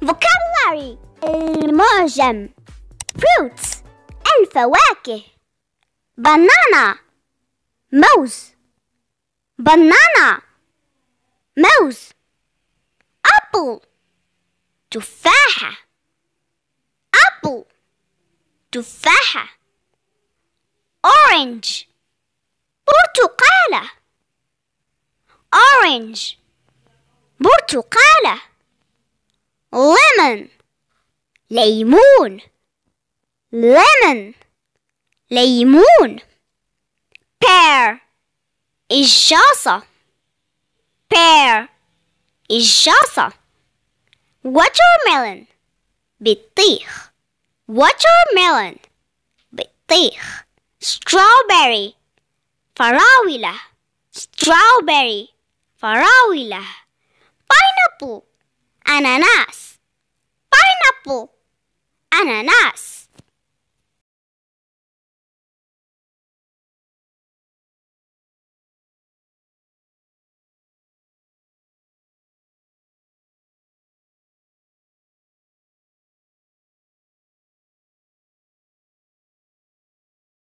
vocabulary المعجم fruits الفواكه banana موز banana موز apple تفاحة apple تفاحة orange برتقالة orange برتقالة lemon lemon lemon lemon pear ishasa pear ishasa watermelon bitih watermelon bitih strawberry farawila strawberry farawila pineapple Ananas. Pineapple. Ananas.